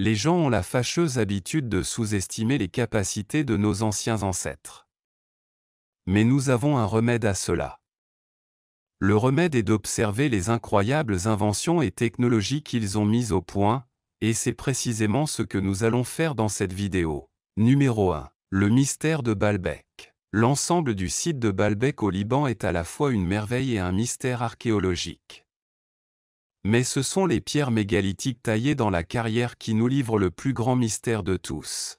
les gens ont la fâcheuse habitude de sous-estimer les capacités de nos anciens ancêtres. Mais nous avons un remède à cela. Le remède est d'observer les incroyables inventions et technologies qu'ils ont mises au point, et c'est précisément ce que nous allons faire dans cette vidéo. Numéro 1. Le mystère de Baalbek. L'ensemble du site de Baalbek au Liban est à la fois une merveille et un mystère archéologique mais ce sont les pierres mégalithiques taillées dans la carrière qui nous livrent le plus grand mystère de tous.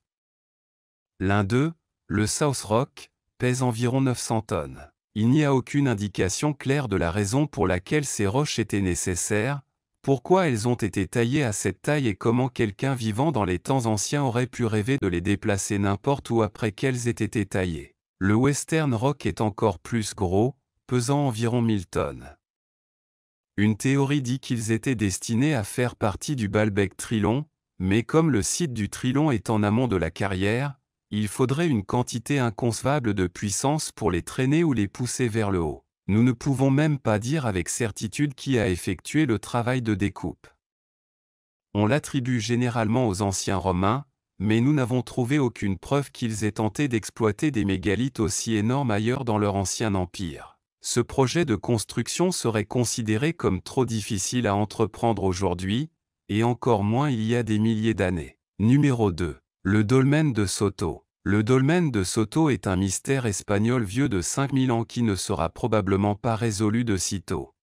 L'un d'eux, le South Rock, pèse environ 900 tonnes. Il n'y a aucune indication claire de la raison pour laquelle ces roches étaient nécessaires, pourquoi elles ont été taillées à cette taille et comment quelqu'un vivant dans les temps anciens aurait pu rêver de les déplacer n'importe où après qu'elles aient été taillées. Le Western Rock est encore plus gros, pesant environ 1000 tonnes. Une théorie dit qu'ils étaient destinés à faire partie du balbec Trilon, mais comme le site du Trilon est en amont de la carrière, il faudrait une quantité inconcevable de puissance pour les traîner ou les pousser vers le haut. Nous ne pouvons même pas dire avec certitude qui a effectué le travail de découpe. On l'attribue généralement aux anciens Romains, mais nous n'avons trouvé aucune preuve qu'ils aient tenté d'exploiter des mégalithes aussi énormes ailleurs dans leur ancien empire ce projet de construction serait considéré comme trop difficile à entreprendre aujourd'hui, et encore moins il y a des milliers d'années. Numéro 2. Le dolmen de Soto. Le dolmen de Soto est un mystère espagnol vieux de 5000 ans qui ne sera probablement pas résolu de sitôt.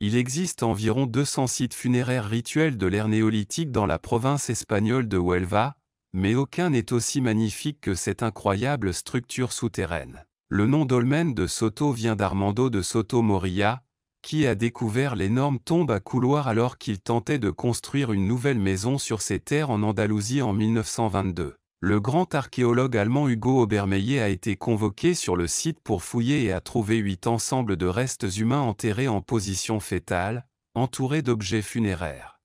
Il existe environ 200 sites funéraires rituels de l'ère néolithique dans la province espagnole de Huelva, mais aucun n'est aussi magnifique que cette incroyable structure souterraine. Le nom dolmen de Soto vient d'Armando de Soto Moria, qui a découvert l'énorme tombe à couloir alors qu'il tentait de construire une nouvelle maison sur ses terres en Andalousie en 1922. Le grand archéologue allemand Hugo Obermeyer a été convoqué sur le site pour fouiller et a trouvé huit ensembles de restes humains enterrés en position fétale, entourés d'objets funéraires.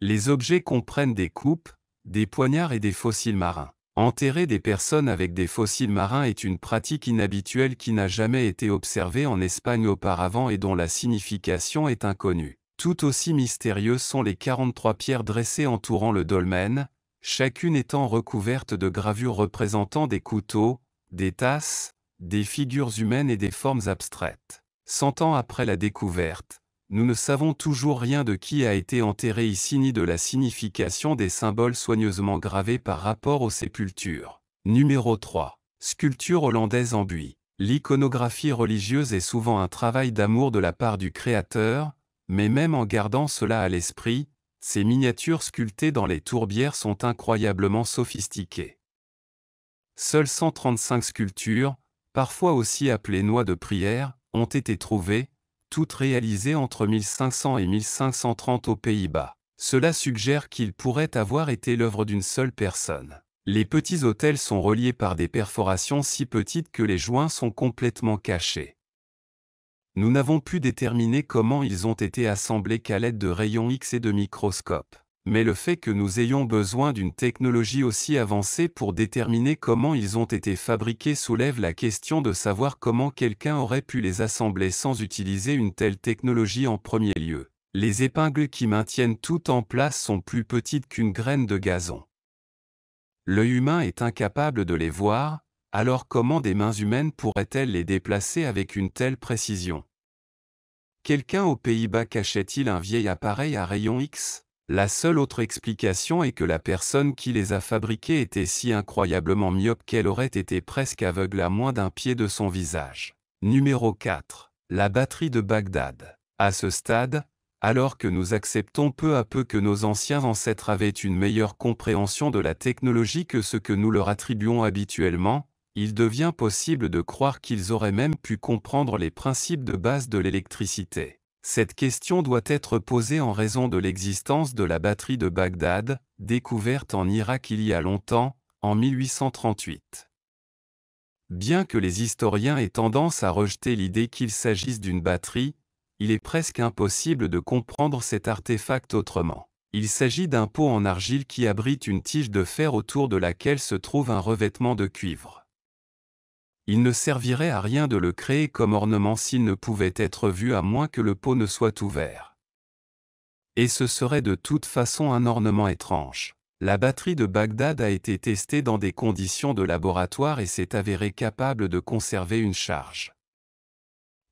Les objets comprennent des coupes, des poignards et des fossiles marins. Enterrer des personnes avec des fossiles marins est une pratique inhabituelle qui n'a jamais été observée en Espagne auparavant et dont la signification est inconnue. Tout aussi mystérieux sont les 43 pierres dressées entourant le dolmen, chacune étant recouverte de gravures représentant des couteaux, des tasses, des figures humaines et des formes abstraites. Cent ans après la découverte, nous ne savons toujours rien de qui a été enterré ici ni de la signification des symboles soigneusement gravés par rapport aux sépultures. Numéro 3. Sculpture hollandaise en buis. L'iconographie religieuse est souvent un travail d'amour de la part du Créateur, mais même en gardant cela à l'esprit, ces miniatures sculptées dans les tourbières sont incroyablement sophistiquées. Seules 135 sculptures, parfois aussi appelées noix de prière, ont été trouvées, toutes réalisées entre 1500 et 1530 aux Pays-Bas. Cela suggère qu'il pourrait avoir été l'œuvre d'une seule personne. Les petits hôtels sont reliés par des perforations si petites que les joints sont complètement cachés. Nous n'avons pu déterminer comment ils ont été assemblés qu'à l'aide de rayons X et de microscopes mais le fait que nous ayons besoin d'une technologie aussi avancée pour déterminer comment ils ont été fabriqués soulève la question de savoir comment quelqu'un aurait pu les assembler sans utiliser une telle technologie en premier lieu. Les épingles qui maintiennent tout en place sont plus petites qu'une graine de gazon. L'œil humain est incapable de les voir, alors comment des mains humaines pourraient-elles les déplacer avec une telle précision Quelqu'un aux Pays-Bas cachait-il un vieil appareil à rayon X la seule autre explication est que la personne qui les a fabriqués était si incroyablement myope qu'elle aurait été presque aveugle à moins d'un pied de son visage. Numéro 4. La batterie de Bagdad. À ce stade, alors que nous acceptons peu à peu que nos anciens ancêtres avaient une meilleure compréhension de la technologie que ce que nous leur attribuons habituellement, il devient possible de croire qu'ils auraient même pu comprendre les principes de base de l'électricité. Cette question doit être posée en raison de l'existence de la batterie de Bagdad, découverte en Irak il y a longtemps, en 1838. Bien que les historiens aient tendance à rejeter l'idée qu'il s'agisse d'une batterie, il est presque impossible de comprendre cet artefact autrement. Il s'agit d'un pot en argile qui abrite une tige de fer autour de laquelle se trouve un revêtement de cuivre. Il ne servirait à rien de le créer comme ornement s'il ne pouvait être vu à moins que le pot ne soit ouvert. Et ce serait de toute façon un ornement étrange. La batterie de Bagdad a été testée dans des conditions de laboratoire et s'est avérée capable de conserver une charge.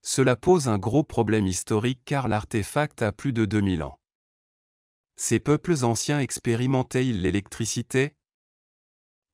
Cela pose un gros problème historique car l'artefact a plus de 2000 ans. Ces peuples anciens expérimentaient-ils l'électricité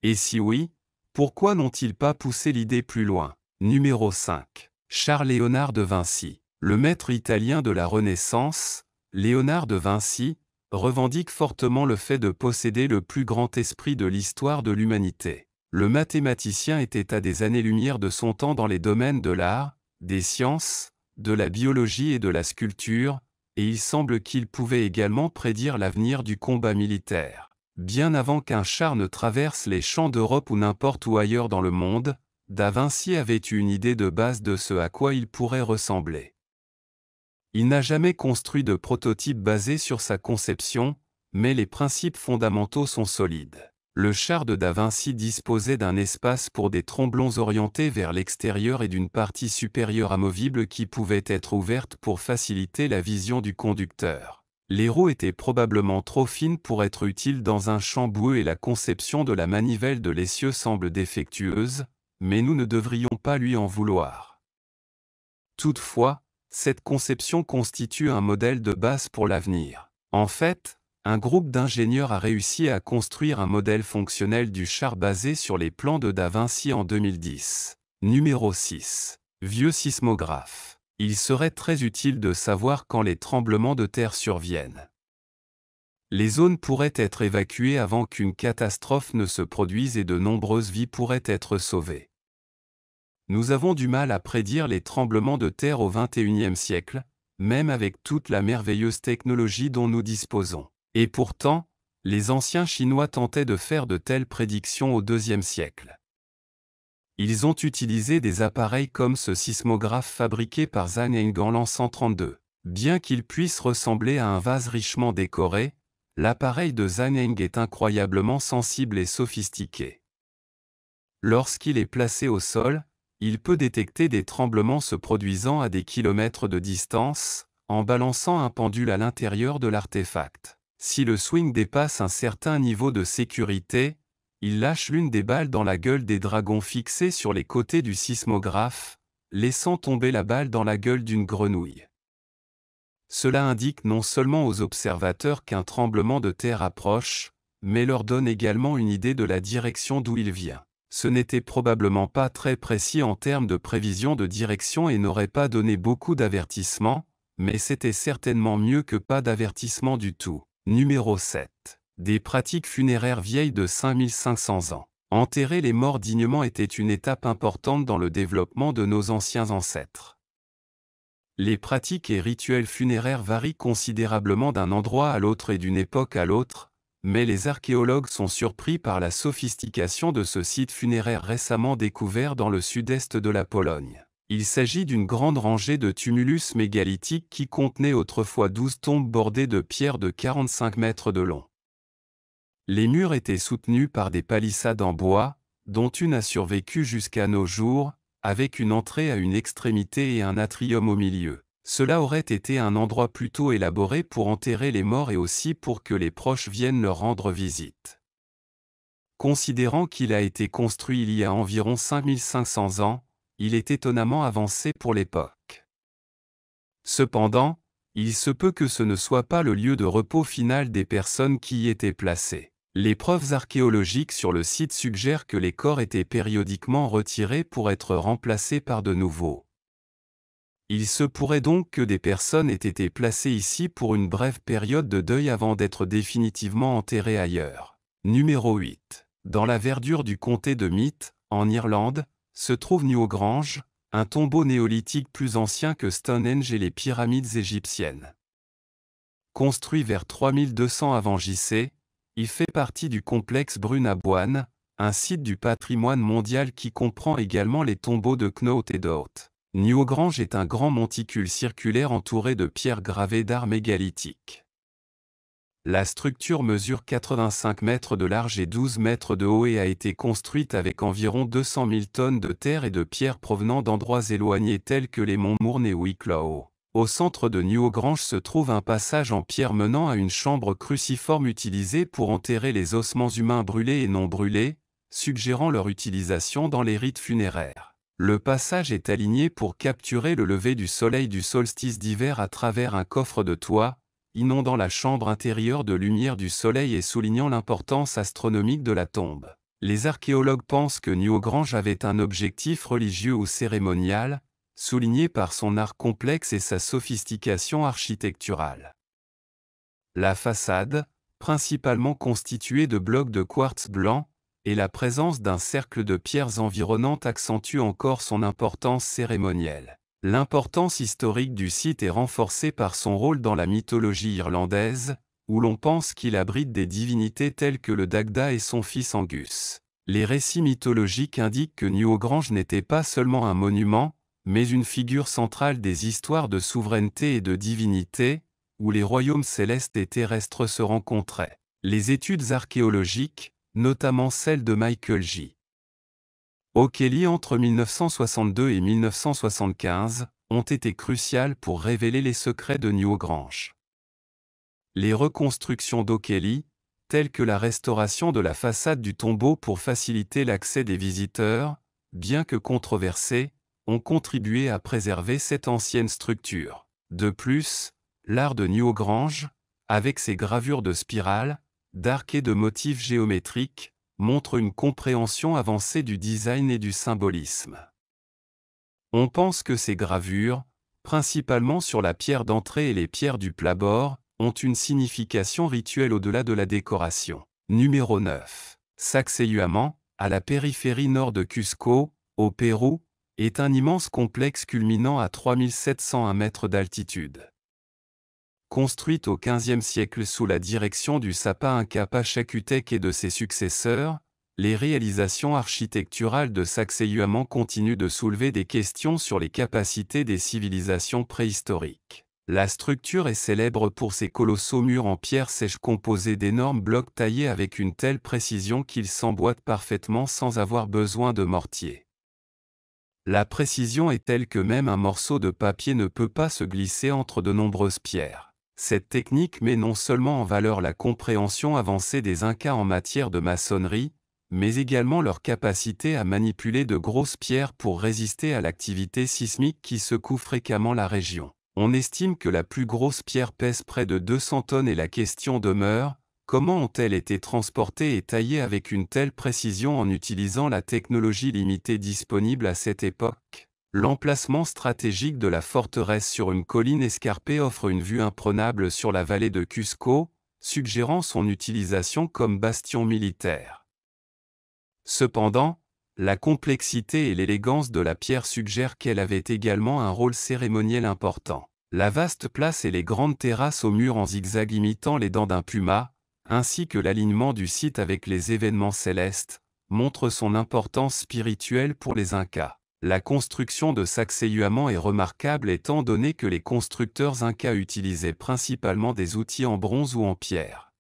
Et si oui, pourquoi n'ont-ils pas poussé l'idée plus loin Numéro 5. Charles Léonard de Vinci. Le maître italien de la Renaissance, Léonard de Vinci, revendique fortement le fait de posséder le plus grand esprit de l'histoire de l'humanité. Le mathématicien était à des années-lumière de son temps dans les domaines de l'art, des sciences, de la biologie et de la sculpture, et il semble qu'il pouvait également prédire l'avenir du combat militaire. Bien avant qu'un char ne traverse les champs d'Europe ou n'importe où ailleurs dans le monde, Da Vinci avait eu une idée de base de ce à quoi il pourrait ressembler. Il n'a jamais construit de prototype basé sur sa conception, mais les principes fondamentaux sont solides. Le char de Da Vinci disposait d'un espace pour des tromblons orientés vers l'extérieur et d'une partie supérieure amovible qui pouvait être ouverte pour faciliter la vision du conducteur les roues étaient probablement trop fines pour être utiles dans un champ boueux et la conception de la manivelle de l'essieu semble défectueuse, mais nous ne devrions pas lui en vouloir. Toutefois, cette conception constitue un modèle de base pour l'avenir. En fait, un groupe d'ingénieurs a réussi à construire un modèle fonctionnel du char basé sur les plans de Da Vinci en 2010. Numéro 6. Vieux sismographe il serait très utile de savoir quand les tremblements de terre surviennent. Les zones pourraient être évacuées avant qu'une catastrophe ne se produise et de nombreuses vies pourraient être sauvées. Nous avons du mal à prédire les tremblements de terre au XXIe siècle, même avec toute la merveilleuse technologie dont nous disposons. Et pourtant, les anciens Chinois tentaient de faire de telles prédictions au IIe siècle ils ont utilisé des appareils comme ce sismographe fabriqué par Zhang en l'an 132. Bien qu'il puisse ressembler à un vase richement décoré, l'appareil de Zaneng est incroyablement sensible et sophistiqué. Lorsqu'il est placé au sol, il peut détecter des tremblements se produisant à des kilomètres de distance, en balançant un pendule à l'intérieur de l'artefact. Si le swing dépasse un certain niveau de sécurité, il lâche l'une des balles dans la gueule des dragons fixés sur les côtés du sismographe, laissant tomber la balle dans la gueule d'une grenouille. Cela indique non seulement aux observateurs qu'un tremblement de terre approche, mais leur donne également une idée de la direction d'où il vient. Ce n'était probablement pas très précis en termes de prévision de direction et n'aurait pas donné beaucoup d'avertissements, mais c'était certainement mieux que pas d'avertissement du tout. Numéro 7 des pratiques funéraires vieilles de 5500 ans. Enterrer les morts dignement était une étape importante dans le développement de nos anciens ancêtres. Les pratiques et rituels funéraires varient considérablement d'un endroit à l'autre et d'une époque à l'autre, mais les archéologues sont surpris par la sophistication de ce site funéraire récemment découvert dans le sud-est de la Pologne. Il s'agit d'une grande rangée de tumulus mégalithiques qui contenait autrefois 12 tombes bordées de pierres de 45 mètres de long. Les murs étaient soutenus par des palissades en bois, dont une a survécu jusqu'à nos jours, avec une entrée à une extrémité et un atrium au milieu. Cela aurait été un endroit plutôt élaboré pour enterrer les morts et aussi pour que les proches viennent leur rendre visite. Considérant qu'il a été construit il y a environ 5500 ans, il est étonnamment avancé pour l'époque. Cependant, il se peut que ce ne soit pas le lieu de repos final des personnes qui y étaient placées. Les preuves archéologiques sur le site suggèrent que les corps étaient périodiquement retirés pour être remplacés par de nouveaux. Il se pourrait donc que des personnes aient été placées ici pour une brève période de deuil avant d'être définitivement enterrées ailleurs. Numéro 8. Dans la verdure du comté de Meath, en Irlande, se trouve Newgrange, un tombeau néolithique plus ancien que Stonehenge et les pyramides égyptiennes. Construit vers 3200 avant JC, il fait partie du complexe Brunaboine, un site du patrimoine mondial qui comprend également les tombeaux de Knoth et d'Ort. Newgrange est un grand monticule circulaire entouré de pierres gravées d'art mégalithique. La structure mesure 85 mètres de large et 12 mètres de haut et a été construite avec environ 200 000 tonnes de terre et de pierres provenant d'endroits éloignés tels que les monts Mourne et Wicklow. Au centre de New se trouve un passage en pierre menant à une chambre cruciforme utilisée pour enterrer les ossements humains brûlés et non brûlés, suggérant leur utilisation dans les rites funéraires. Le passage est aligné pour capturer le lever du soleil du solstice d'hiver à travers un coffre de toit, inondant la chambre intérieure de lumière du soleil et soulignant l'importance astronomique de la tombe. Les archéologues pensent que New avait un objectif religieux ou cérémonial, souligné par son art complexe et sa sophistication architecturale. La façade, principalement constituée de blocs de quartz blanc, et la présence d'un cercle de pierres environnantes accentuent encore son importance cérémonielle. L'importance historique du site est renforcée par son rôle dans la mythologie irlandaise, où l'on pense qu'il abrite des divinités telles que le Dagda et son fils Angus. Les récits mythologiques indiquent que Newgrange n'était pas seulement un monument, mais une figure centrale des histoires de souveraineté et de divinité, où les royaumes célestes et terrestres se rencontraient. Les études archéologiques, notamment celles de Michael J. O'Kelly entre 1962 et 1975, ont été cruciales pour révéler les secrets de Newgrange. Les reconstructions d'O'Kelly, telles que la restauration de la façade du tombeau pour faciliter l'accès des visiteurs, bien que controversées, ont contribué à préserver cette ancienne structure. De plus, l'art de Grange, avec ses gravures de spirales, d'arcs et de motifs géométriques, montre une compréhension avancée du design et du symbolisme. On pense que ces gravures, principalement sur la pierre d'entrée et les pierres du plat-bord, ont une signification rituelle au-delà de la décoration. Numéro 9. Sacsayhuaman, à la périphérie nord de Cusco, au Pérou, est un immense complexe culminant à 3701 mètres d'altitude. Construite au XVe siècle sous la direction du Sapa Inca Pachacutec et de ses successeurs, les réalisations architecturales de Sacsayhuaman continuent de soulever des questions sur les capacités des civilisations préhistoriques. La structure est célèbre pour ses colossaux murs en pierre sèche composés d'énormes blocs taillés avec une telle précision qu'ils s'emboîtent parfaitement sans avoir besoin de mortier. La précision est telle que même un morceau de papier ne peut pas se glisser entre de nombreuses pierres. Cette technique met non seulement en valeur la compréhension avancée des Incas en matière de maçonnerie, mais également leur capacité à manipuler de grosses pierres pour résister à l'activité sismique qui secoue fréquemment la région. On estime que la plus grosse pierre pèse près de 200 tonnes et la question demeure, Comment ont-elles été transportées et taillées avec une telle précision en utilisant la technologie limitée disponible à cette époque L'emplacement stratégique de la forteresse sur une colline escarpée offre une vue imprenable sur la vallée de Cusco, suggérant son utilisation comme bastion militaire. Cependant, la complexité et l'élégance de la pierre suggèrent qu'elle avait également un rôle cérémoniel important. La vaste place et les grandes terrasses aux murs en zigzag imitant les dents d'un puma, ainsi que l'alignement du site avec les événements célestes, montre son importance spirituelle pour les Incas. La construction de Sacsayhuaman est remarquable étant donné que les constructeurs Incas utilisaient principalement des outils en bronze ou en pierre.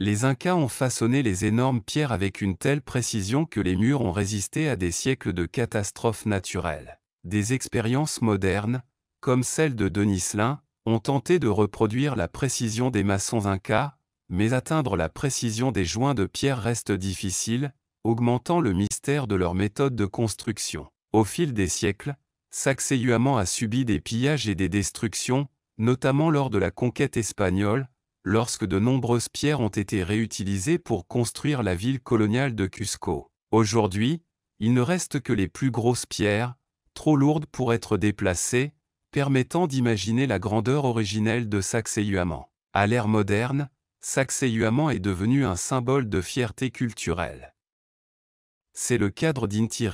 Les Incas ont façonné les énormes pierres avec une telle précision que les murs ont résisté à des siècles de catastrophes naturelles. Des expériences modernes, comme celle de Denis Lin, ont tenté de reproduire la précision des maçons Incas, mais atteindre la précision des joints de pierre reste difficile, augmentant le mystère de leur méthode de construction. Au fil des siècles, Sacsayhuaman a subi des pillages et des destructions, notamment lors de la conquête espagnole, lorsque de nombreuses pierres ont été réutilisées pour construire la ville coloniale de Cusco. Aujourd'hui, il ne reste que les plus grosses pierres, trop lourdes pour être déplacées, permettant d'imaginer la grandeur originelle de Sacsayhuaman. À l'ère moderne, Sacsayhuaman est devenu un symbole de fierté culturelle. C'est le cadre d'Inti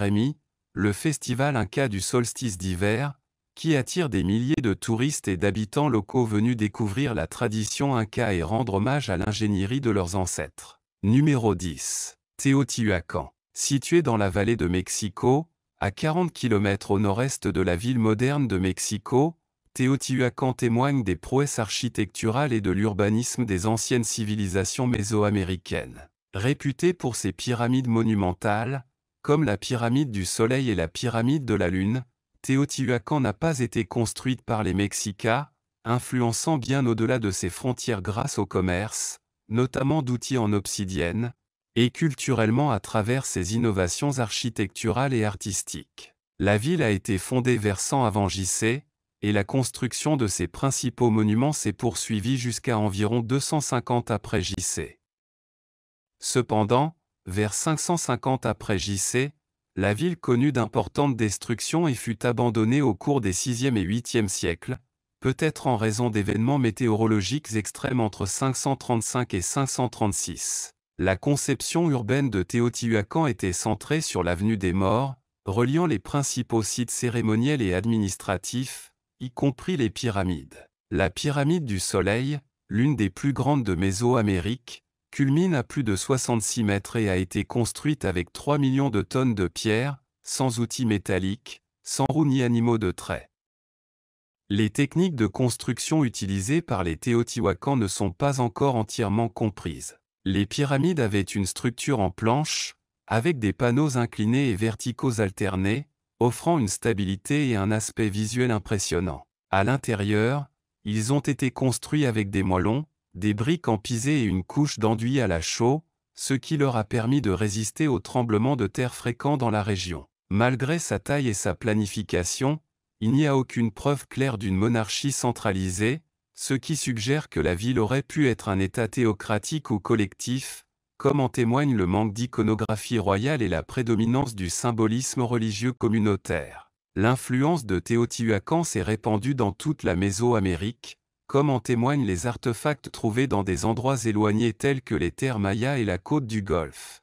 le festival inca du solstice d'hiver, qui attire des milliers de touristes et d'habitants locaux venus découvrir la tradition inca et rendre hommage à l'ingénierie de leurs ancêtres. Numéro 10. Teotihuacan. Situé dans la vallée de Mexico, à 40 km au nord-est de la ville moderne de Mexico, Teotihuacan témoigne des prouesses architecturales et de l'urbanisme des anciennes civilisations mésoaméricaines. Réputée pour ses pyramides monumentales, comme la pyramide du Soleil et la pyramide de la Lune, Teotihuacan n'a pas été construite par les Mexicas, influençant bien au-delà de ses frontières grâce au commerce, notamment d'outils en obsidienne, et culturellement à travers ses innovations architecturales et artistiques. La ville a été fondée vers 100 avant JC, et la construction de ses principaux monuments s'est poursuivie jusqu'à environ 250 après JC. Cependant, vers 550 après JC, la ville connut d'importantes destructions et fut abandonnée au cours des 6e et 8e siècles, peut-être en raison d'événements météorologiques extrêmes entre 535 et 536. La conception urbaine de Teotihuacan était centrée sur l'avenue des Morts, reliant les principaux sites cérémoniels et administratifs, y compris les pyramides. La pyramide du Soleil, l'une des plus grandes de Mésoamérique, culmine à plus de 66 mètres et a été construite avec 3 millions de tonnes de pierre, sans outils métalliques, sans roues ni animaux de trait. Les techniques de construction utilisées par les Teotihuacans ne sont pas encore entièrement comprises. Les pyramides avaient une structure en planche, avec des panneaux inclinés et verticaux alternés, offrant une stabilité et un aspect visuel impressionnant. À l'intérieur, ils ont été construits avec des moellons, des briques empisées et une couche d'enduit à la chaux, ce qui leur a permis de résister aux tremblements de terre fréquents dans la région. Malgré sa taille et sa planification, il n'y a aucune preuve claire d'une monarchie centralisée, ce qui suggère que la ville aurait pu être un État théocratique ou collectif, comme en témoigne le manque d'iconographie royale et la prédominance du symbolisme religieux communautaire. L'influence de Teotihuacan s'est répandue dans toute la Mésoamérique, comme en témoignent les artefacts trouvés dans des endroits éloignés tels que les terres mayas et la côte du Golfe.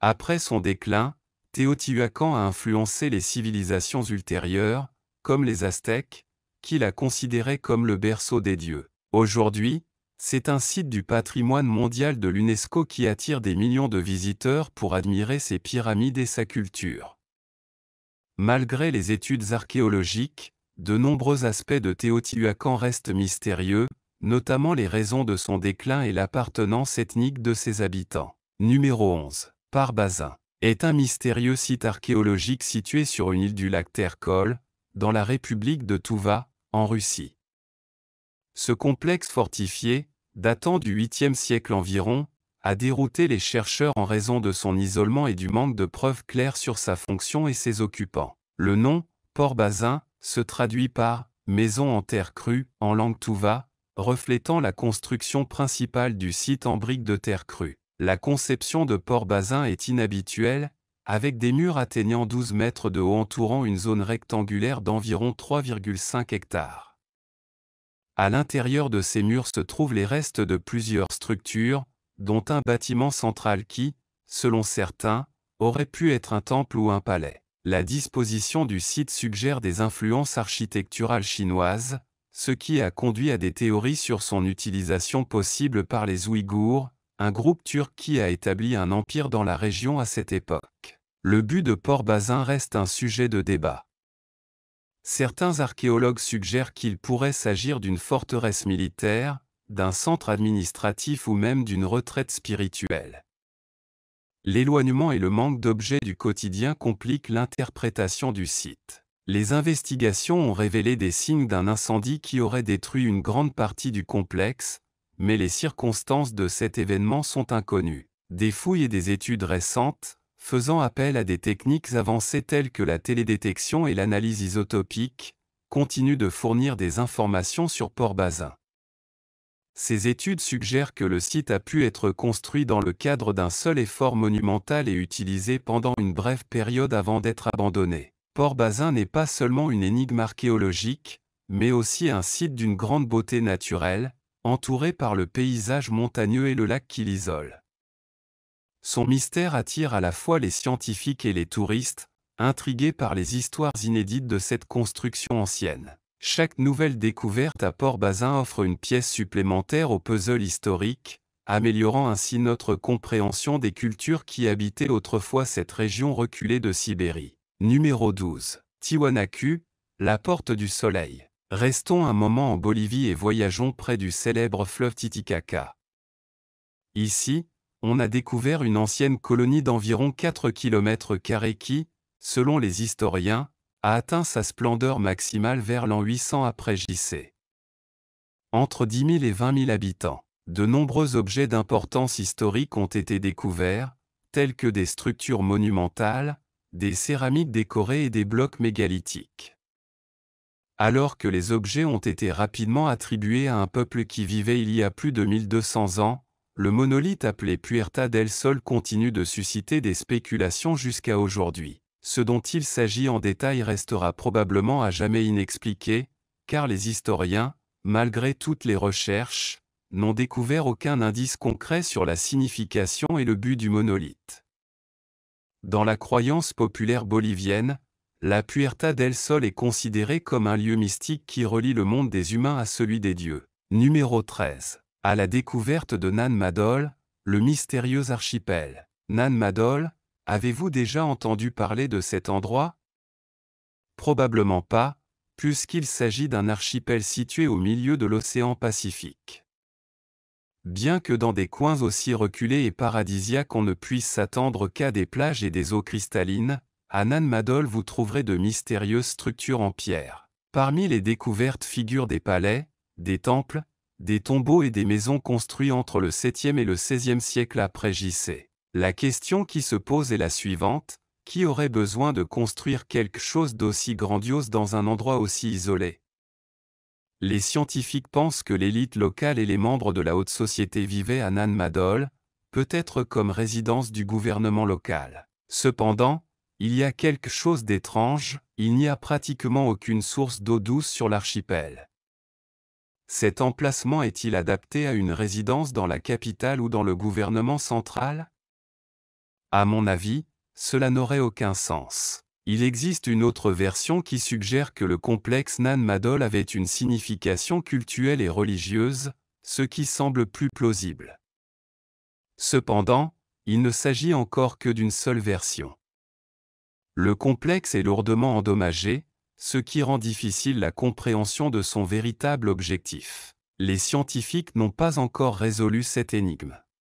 Après son déclin, Teotihuacan a influencé les civilisations ultérieures, comme les Aztèques, qui la considéraient comme le berceau des dieux. Aujourd'hui, c'est un site du patrimoine mondial de l'UNESCO qui attire des millions de visiteurs pour admirer ses pyramides et sa culture. Malgré les études archéologiques, de nombreux aspects de Teotihuacan restent mystérieux, notamment les raisons de son déclin et l'appartenance ethnique de ses habitants. Numéro 11. Parbazin est un mystérieux site archéologique situé sur une île du lac Terkol, dans la République de Touva, en Russie. Ce complexe fortifié, datant du 8e siècle environ, a dérouté les chercheurs en raison de son isolement et du manque de preuves claires sur sa fonction et ses occupants. Le nom, Port Bazin, se traduit par maison en terre crue en langue touva, reflétant la construction principale du site en briques de terre crue. La conception de Port Bazin est inhabituelle, avec des murs atteignant 12 mètres de haut entourant une zone rectangulaire d'environ 3,5 hectares. À l'intérieur de ces murs se trouvent les restes de plusieurs structures, dont un bâtiment central qui, selon certains, aurait pu être un temple ou un palais. La disposition du site suggère des influences architecturales chinoises, ce qui a conduit à des théories sur son utilisation possible par les Ouïghours, un groupe turc qui a établi un empire dans la région à cette époque. Le but de Port Bazin reste un sujet de débat. Certains archéologues suggèrent qu'il pourrait s'agir d'une forteresse militaire, d'un centre administratif ou même d'une retraite spirituelle. L'éloignement et le manque d'objets du quotidien compliquent l'interprétation du site. Les investigations ont révélé des signes d'un incendie qui aurait détruit une grande partie du complexe, mais les circonstances de cet événement sont inconnues. Des fouilles et des études récentes, faisant appel à des techniques avancées telles que la télédétection et l'analyse isotopique, continue de fournir des informations sur Port-Bazin. Ces études suggèrent que le site a pu être construit dans le cadre d'un seul effort monumental et utilisé pendant une brève période avant d'être abandonné. Port-Bazin n'est pas seulement une énigme archéologique, mais aussi un site d'une grande beauté naturelle, entouré par le paysage montagneux et le lac qui l'isole. Son mystère attire à la fois les scientifiques et les touristes, intrigués par les histoires inédites de cette construction ancienne. Chaque nouvelle découverte à Port-Bazin offre une pièce supplémentaire au puzzle historique, améliorant ainsi notre compréhension des cultures qui habitaient autrefois cette région reculée de Sibérie. Numéro 12. Tiwanaku, la porte du soleil. Restons un moment en Bolivie et voyageons près du célèbre fleuve Titicaca. Ici, on a découvert une ancienne colonie d'environ 4 km qui, selon les historiens, a atteint sa splendeur maximale vers l'an 800 après JC. Entre 10 000 et 20 000 habitants, de nombreux objets d'importance historique ont été découverts, tels que des structures monumentales, des céramiques décorées et des blocs mégalithiques. Alors que les objets ont été rapidement attribués à un peuple qui vivait il y a plus de 1200 ans, le monolithe appelé Puerta del Sol continue de susciter des spéculations jusqu'à aujourd'hui. Ce dont il s'agit en détail restera probablement à jamais inexpliqué, car les historiens, malgré toutes les recherches, n'ont découvert aucun indice concret sur la signification et le but du monolithe. Dans la croyance populaire bolivienne, la Puerta del Sol est considérée comme un lieu mystique qui relie le monde des humains à celui des dieux. Numéro 13 à la découverte de Nan Madol, le mystérieux archipel. Nan Madol, avez-vous déjà entendu parler de cet endroit Probablement pas, puisqu'il s'agit d'un archipel situé au milieu de l'océan Pacifique. Bien que dans des coins aussi reculés et paradisiaques on ne puisse s'attendre qu'à des plages et des eaux cristallines, à Nan Madol vous trouverez de mystérieuses structures en pierre. Parmi les découvertes figurent des palais, des temples, des tombeaux et des maisons construits entre le 7e et le 16e siècle après JC. La question qui se pose est la suivante, qui aurait besoin de construire quelque chose d'aussi grandiose dans un endroit aussi isolé Les scientifiques pensent que l'élite locale et les membres de la haute société vivaient à Nan Madol, peut-être comme résidence du gouvernement local. Cependant, il y a quelque chose d'étrange, il n'y a pratiquement aucune source d'eau douce sur l'archipel. Cet emplacement est-il adapté à une résidence dans la capitale ou dans le gouvernement central À mon avis, cela n'aurait aucun sens. Il existe une autre version qui suggère que le complexe Nan Madol avait une signification culturelle et religieuse, ce qui semble plus plausible. Cependant, il ne s'agit encore que d'une seule version. Le complexe est lourdement endommagé, ce qui rend difficile la compréhension de son véritable objectif. Les scientifiques n'ont pas encore résolu cette énigme.